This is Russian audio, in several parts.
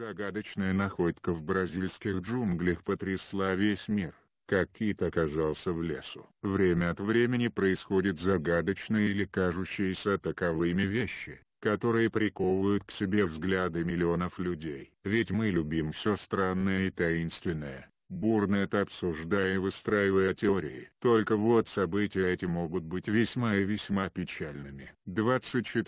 Загадочная находка в бразильских джунглях потрясла весь мир. Как кит оказался в лесу. Время от времени происходят загадочные или кажущиеся таковыми вещи, которые приковывают к себе взгляды миллионов людей. Ведь мы любим все странное и таинственное, бурно это обсуждая и выстраивая теории. Только вот события эти могут быть весьма и весьма печальными. 24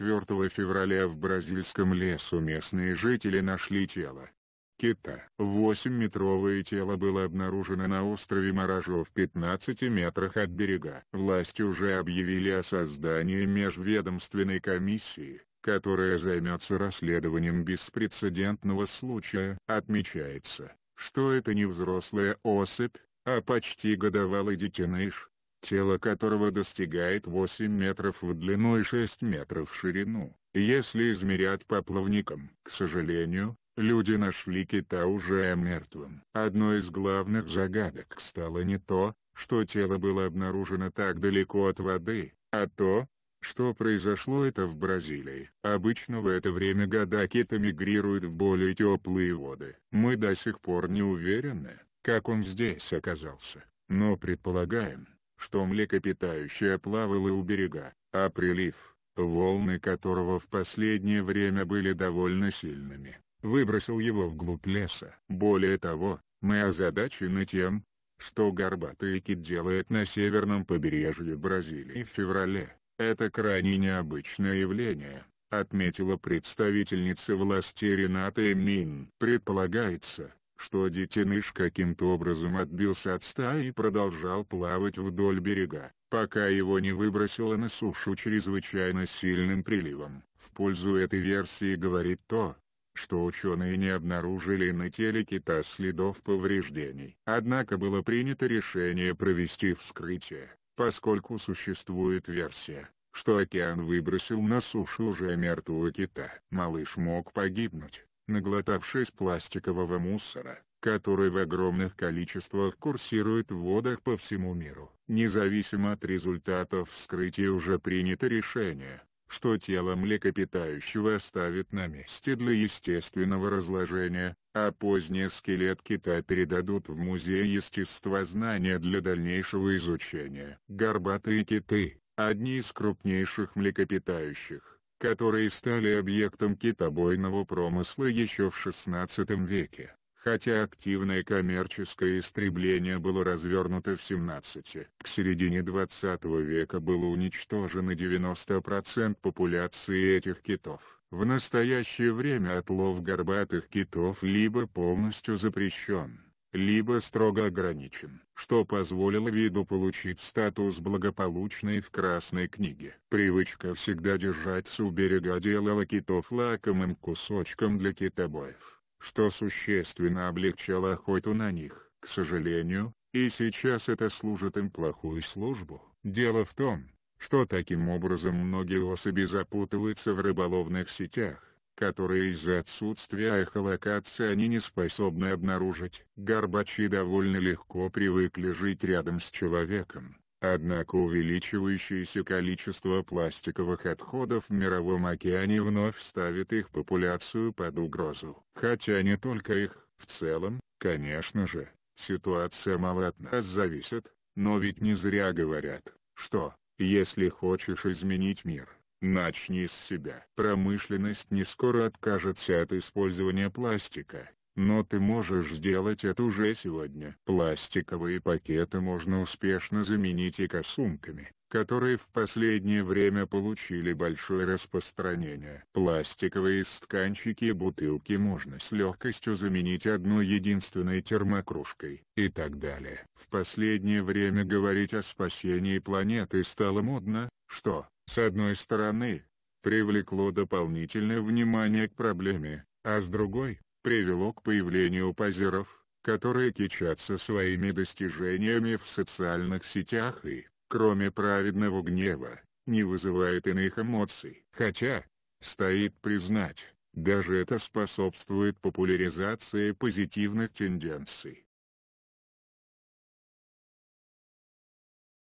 февраля в бразильском лесу местные жители нашли тело кита. 8-метровое тело было обнаружено на острове Маражо в 15 метрах от берега. Власти уже объявили о создании межведомственной комиссии, которая займется расследованием беспрецедентного случая. Отмечается, что это не взрослая особь, а почти годовалый детеныш, тело которого достигает 8 метров в длину и 6 метров в ширину, если измерять по плавникам. К сожалению, люди нашли кита уже мертвым. Одной из главных загадок стало не то, что тело было обнаружено так далеко от воды, а то, что произошло это в Бразилии? Обычно в это время года кит мигрирует в более теплые воды. Мы до сих пор не уверены, как он здесь оказался, но предполагаем, что млекопитающее плавало у берега, а прилив, волны которого в последнее время были довольно сильными, выбросил его вглубь леса. Более того, мы озадачены тем, что горбатый кит делает на северном побережье Бразилии в феврале. Это крайне необычное явление, отметила представительница власти Рената Мин. Предполагается, что детеныш каким-то образом отбился от стаи и продолжал плавать вдоль берега, пока его не выбросило на сушу чрезвычайно сильным приливом. В пользу этой версии говорит то, что ученые не обнаружили на теле кита следов повреждений. Однако было принято решение провести вскрытие, поскольку существует версия, что океан выбросил на сушу уже мертвого кита. Малыш мог погибнуть, наглотавшись пластикового мусора, который в огромных количествах курсирует в водах по всему миру. Независимо от результатов вскрытия уже принято решение, что тело млекопитающего оставят на месте для естественного разложения, а поздний скелет кита передадут в Музей естествознания для дальнейшего изучения. Горбатые киты одни из крупнейших млекопитающих, которые стали объектом китобойного промысла еще в XVI веке, хотя активное коммерческое истребление было развернуто в 17. К середине 20 века было уничтожено 90% популяции этих китов. В настоящее время отлов горбатых китов либо полностью запрещен, либо строго ограничен, что позволило виду получить статус благополучной в Красной книге. Привычка всегда держаться у берега делала китов лакомым кусочком для китобоев, что существенно облегчало охоту на них. К сожалению, и сейчас это служит им плохую службу. Дело в том, что таким образом многие особи запутываются в рыболовных сетях, которые из-за отсутствия эхолокации они не способны обнаружить. Горбачи довольно легко привыкли жить рядом с человеком. Однако увеличивающееся количество пластиковых отходов в мировом океане вновь ставит их популяцию под угрозу. Хотя не только их, в целом, конечно же, ситуация мало от нас зависит, но ведь не зря говорят, что, если хочешь изменить мир, Начни с себя. Промышленность не скоро откажется от использования пластика, но ты можешь сделать это уже сегодня. Пластиковые пакеты можно успешно заменить и косунками, которые в последнее время получили большое распространение. Пластиковые стаканчики и бутылки можно с легкостью заменить одной единственной термокружкой, и так далее. В последнее время говорить о спасении планеты стало модно, что, с одной стороны, привлекло дополнительное внимание к проблеме, а с другой, привело к появлению позеров, которые кичатся своими достижениями в социальных сетях и, кроме праведного гнева, не вызывает иных эмоций. Хотя, стоит признать, даже это способствует популяризации позитивных тенденций.